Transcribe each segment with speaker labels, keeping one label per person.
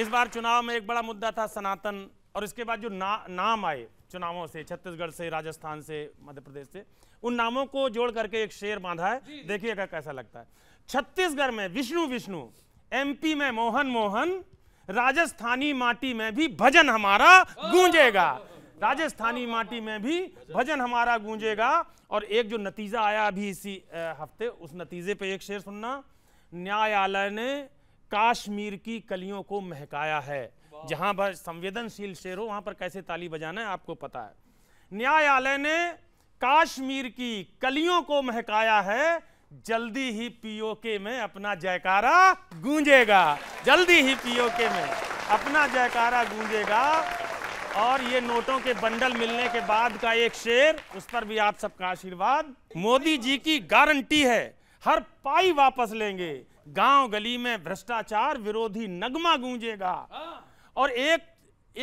Speaker 1: इस बार चुनाव में एक बड़ा मुद्दा था सनातन और इसके बाद जो ना, नाम आए चुनावों से छत्तीसगढ़ से राजस्थान से मध्य प्रदेश से उन नामों को जोड़ करके एक शेर बांधा है देखिएगा कैसा लगता है छत्तीसगढ़ में विष्णु विष्णु एमपी में मोहन मोहन राजस्थानी माटी में भी भजन हमारा गूंजेगा राजस्थानी माटी में भी भजन हमारा गूंजेगा और एक जो नतीजा आया अभी इसी हफ्ते उस नतीजे पे एक शेर सुनना न्यायालय ने काश्मीर की कलियों को महकाया है जहां पर संवेदनशील शेर हो वहां पर कैसे ताली बजाना है आपको पता है न्यायालय ने काश्मीर की कलियों को महकाया है जल्दी ही पीओके में अपना जयकारा गूंजेगा जल्दी ही पीओके में अपना जयकारा गूंजेगा और ये नोटों के बंडल मिलने के बाद का एक शेर उस पर भी आप सबका आशीर्वाद मोदी जी की गारंटी है हर पाई वापस लेंगे गांव गली में भ्रष्टाचार विरोधी नगमा गूंजेगा हाँ। और एक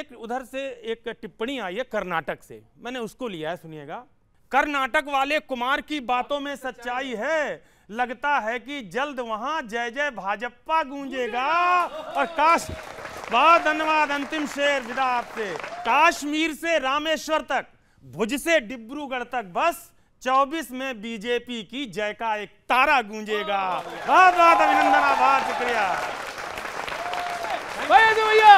Speaker 1: एक उधर से एक टिप्पणी आई है कर्नाटक से मैंने उसको लिया है सुनिएगा कर्नाटक वाले कुमार की बातों में सच्चाई है लगता है कि जल्द वहां जय जय भाजपा गूंजेगा और काश बहुत धन्यवाद अंतिम शेर विदा आपसे काश्मीर से रामेश्वर तक भुज से डिब्रूगढ़ तक बस चौबीस में बीजेपी की जय का एक तारा गूंजेगा बहुत बहुत अभिनंदन आभार शुक्रिया
Speaker 2: भैया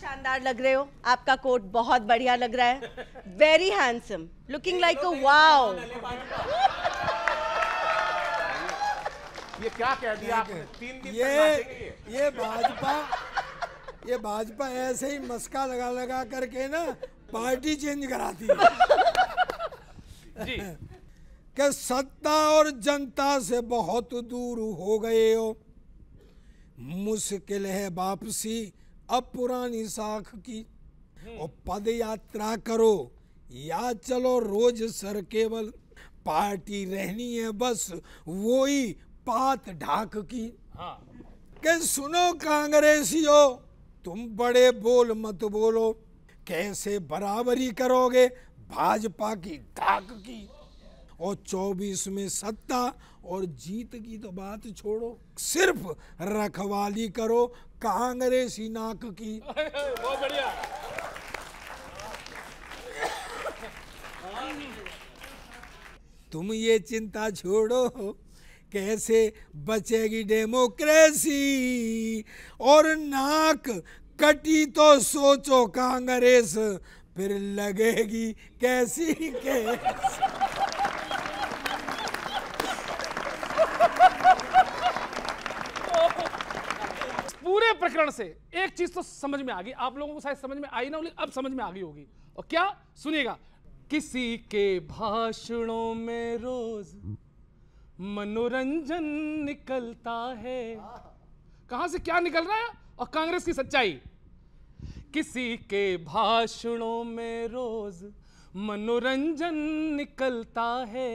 Speaker 3: शानदार लग रहे हो आपका कोट बहुत बढ़िया लग रहा है very handsome looking like a wow
Speaker 1: ये क्या कह दिया आपने तीन दिन ये
Speaker 4: ये भाजपा ये भाजपा ऐसे ही मस्का लगा लगा करके ना पार्टी चेंज कराती है कि सत्ता और जनता से बहुत दूर हो गए हो मुश्किल है वापसी अब पुरानी साख की हम्म। और पद यात्रा करो या चलो रोज सर केवल पार्टी रहनी है बस वो ही बात ढाक की हाँ। के सुनो कांग्रेसियो तुम बड़े बोल मत बोलो कैसे बराबरी करोगे भाजपा की ढाक की और 24 में सत्ता और जीत की तो बात छोड़ो सिर्फ रखवाली करो कांग्रेस ही नाक की
Speaker 2: बहुत बढ़िया
Speaker 4: तुम ये चिंता छोड़ो कैसे बचेगी डेमोक्रेसी और नाक कटी तो सोचो कांग्रेस फिर लगेगी कैसी के
Speaker 2: पूरे प्रकरण से एक चीज तो समझ में आ गई आप लोगों को शायद समझ में आई ना होगी अब समझ में आ गई होगी और क्या सुनिएगा किसी के भाषणों में रोज मनोरंजन निकलता है कहां से क्या निकल रहा है और कांग्रेस की सच्चाई किसी के भाषणों में रोज मनोरंजन निकलता है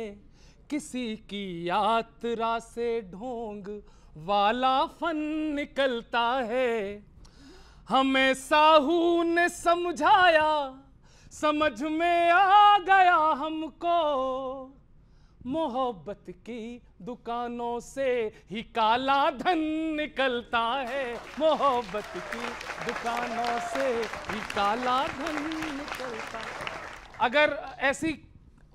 Speaker 2: किसी की यात्रा से ढोंग वाला फन निकलता है हमें साहू ने समझाया समझ में आ गया हमको मोहब्बत की दुकानों से ही काला धन निकलता है मोहब्बत की दुकानों से ही काला धन निकलता है अगर ऐसी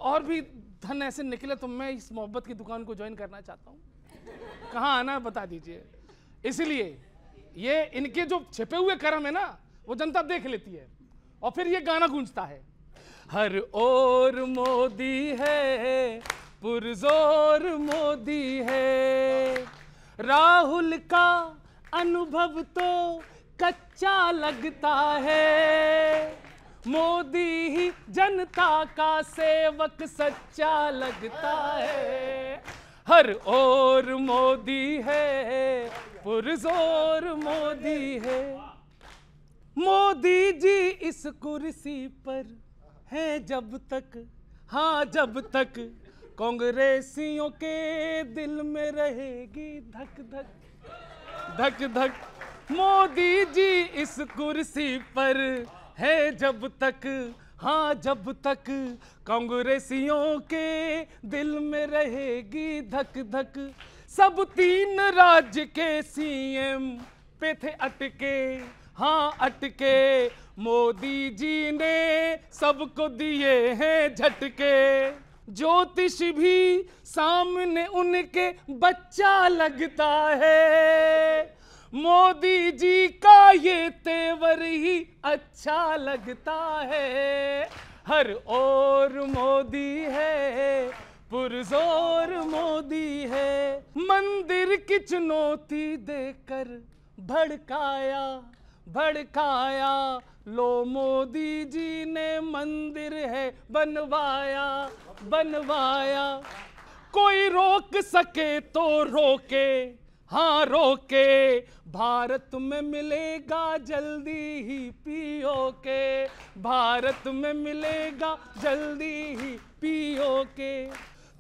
Speaker 2: और भी धन ऐसे निकले तो मैं इस मोहब्बत की दुकान को ज्वाइन करना चाहता हूँ कहाँ आना है बता दीजिए इसलिए ये इनके जो छिपे हुए कर्म है ना वो जनता देख लेती है और फिर ये गाना गूंजता है हर ओर मोदी है पुरजोर मोदी है राहुल का अनुभव तो कच्चा लगता है मोदी ही जनता का सेवक सच्चा लगता है हर ओर मोदी है पुरजोर मोदी है मोदी जी इस कुर्सी पर है जब तक हाँ जब तक कांग्रेसियों के दिल में रहेगी धक धक धक धक मोदी जी इस कुर्सी पर है जब तक हाँ जब तक कांग्रेसियों के दिल में रहेगी धक धक सब तीन राज्य के सीएम पे थे अटके हाँ अटके मोदी जी ने सबको दिए हैं झटके ज्योतिष भी सामने उनके बच्चा लगता है मोदी जी का ये तेवर ही अच्छा लगता है हर ओर मोदी है पुरजोर मोदी है मंदिर की चुनौती देकर भड़काया भड़काया लो मोदी जी ने मंदिर है बनवाया बनवाया कोई रोक सके तो रोके हाँ रोके भारत में मिलेगा जल्दी ही पीओ के भारत में मिलेगा जल्दी ही पीओ के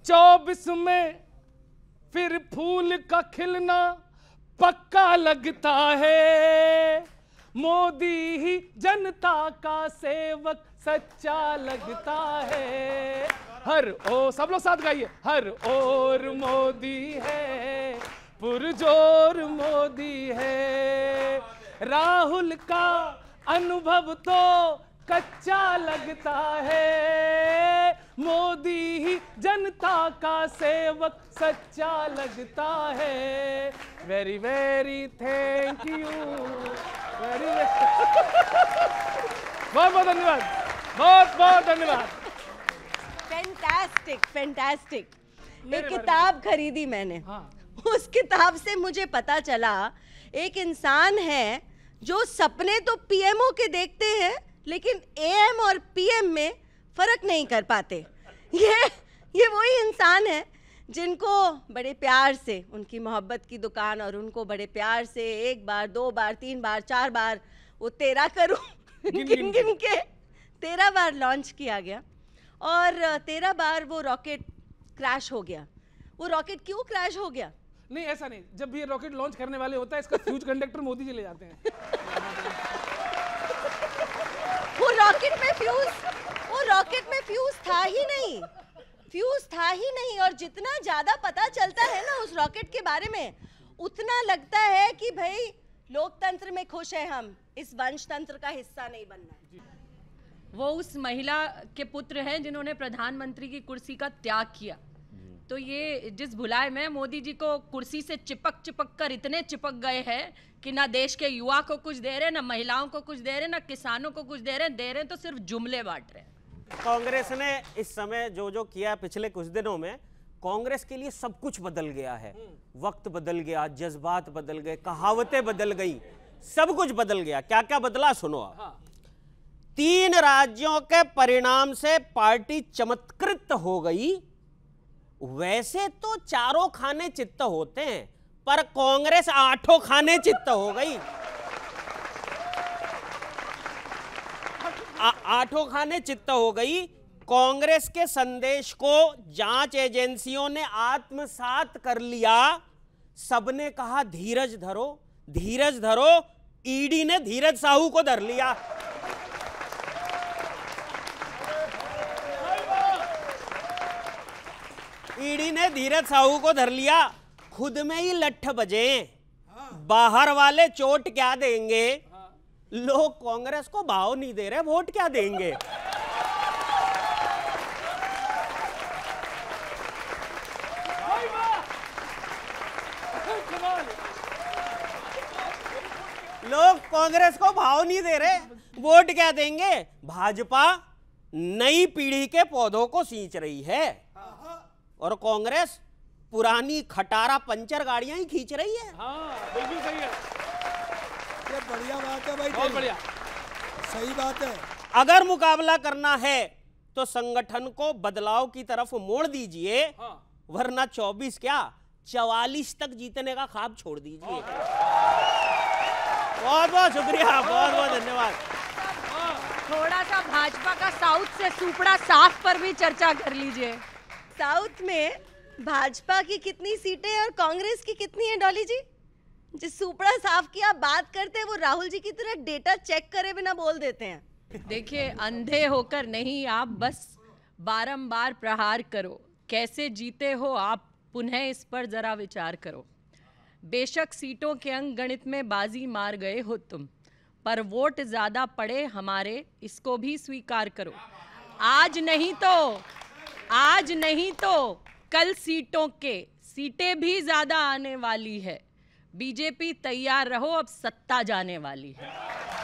Speaker 2: चौबीस में फिर फूल का खिलना पक्का लगता है मोदी ही जनता का सेवक सच्चा लगता है हर ओ सब लोग साथ गाइए हर ओर मोदी है पुरजोर मोदी है राहुल का अनुभव तो कच्चा लगता है मोदी ही जनता का सेवक सच्चा लगता है वेरी वेरी थैंक यू बहुत बहुत धन्यवाद बहुत बहुत धन्यवाद
Speaker 3: फैंटास्टिक फैंटास्टिक एक किताब खरीदी मैंने हाँ। उस किताब से मुझे पता चला एक इंसान है जो सपने तो पीएमओ के देखते हैं लेकिन एएम और पीएम में फर्क नहीं कर पाते ये ये वही इंसान है जिनको बड़े प्यार से उनकी मोहब्बत की दुकान और उनको बड़े प्यार से एक बार दो बार तीन बार चार बार वो तेरा करूँ
Speaker 5: गिन गिन,
Speaker 3: के तेरह बार लॉन्च किया गया और तेरह बार वो रॉकेट क्रैश हो गया
Speaker 2: वो रॉकेट क्यों क्रैश हो गया नहीं ऐसा नहीं जब भी ये रॉकेट लॉन्च करने वाले होता है इसका फ्यूज कंडक्टर मोदी जी ले जाते हैं वो रॉकेट में फ्यूज
Speaker 3: वो रॉकेट में फ्यूज था ही नहीं कंफ्यूज था ही नहीं और जितना ज्यादा पता चलता है ना उस रॉकेट के बारे में उतना लगता है कि भाई लोकतंत्र में खुश है हम इस वंशतंत्र का हिस्सा नहीं बनना वो उस महिला के पुत्र हैं जिन्होंने प्रधानमंत्री की कुर्सी का त्याग किया तो ये जिस भुलाए में मोदी जी को कुर्सी से चिपक चिपक कर इतने चिपक गए हैं कि ना देश के युवा को कुछ दे रहे ना महिलाओं को कुछ दे रहे ना किसानों को कुछ दे रहे दे रहे तो सिर्फ जुमले बांट
Speaker 5: रहे हैं कांग्रेस ने इस समय जो जो किया पिछले कुछ दिनों में कांग्रेस के लिए सब कुछ बदल गया है वक्त बदल गया जज्बात बदल गए कहावतें बदल गई सब कुछ बदल गया क्या क्या बदला सुनो आप हाँ। तीन राज्यों के परिणाम से पार्टी चमत्कृत हो गई वैसे तो चारों खाने चित्त होते हैं पर कांग्रेस आठों खाने चित्त हो गई आठों खाने चित्त हो गई कांग्रेस के संदेश को जांच एजेंसियों ने आत्मसात कर लिया सबने कहा धीरज धरो धीरज धरो ईडी ने धीरज साहू को धर लिया ईडी ने धीरज साहू को धर लिया खुद में ही लठ बजे बाहर वाले चोट क्या देंगे लोग कांग्रेस को भाव नहीं दे रहे वोट क्या देंगे लोग कांग्रेस को भाव नहीं दे रहे वोट क्या देंगे भाजपा नई पीढ़ी के पौधों को सींच रही है और कांग्रेस पुरानी खटारा पंचर गाड़ियां ही खींच रही है हाँ, बिल्कुल सही है बढ़िया बात है भाई बहुत बढ़िया सही बात है अगर मुकाबला करना है तो संगठन को बदलाव की तरफ मोड़ दीजिए हाँ। वरना 24 क्या 44 तक जीतने का खाब छोड़ दीजिए बहुत बहुत शुक्रिया बहुत बहुत धन्यवाद
Speaker 3: हाँ। थोड़ा सा भाजपा का साउथ से सुपड़ा साफ पर भी चर्चा कर लीजिए साउथ में भाजपा की कितनी सीटें और कांग्रेस की कितनी है डॉली जी जिस सुपड़ा साफ की आप बात करते हैं वो राहुल जी की तरह डेटा चेक करे बिना बोल देते हैं देखिए अंधे होकर नहीं आप बस बारंबार प्रहार करो कैसे जीते हो आप पुनः इस पर जरा विचार करो बेशक सीटों के अंग गणित में बाजी मार गए हो तुम पर वोट ज़्यादा पड़े हमारे इसको भी स्वीकार करो आज नहीं तो आज नहीं तो कल सीटों के सीटें भी ज़्यादा आने वाली है बीजेपी तैयार रहो अब सत्ता जाने वाली
Speaker 1: है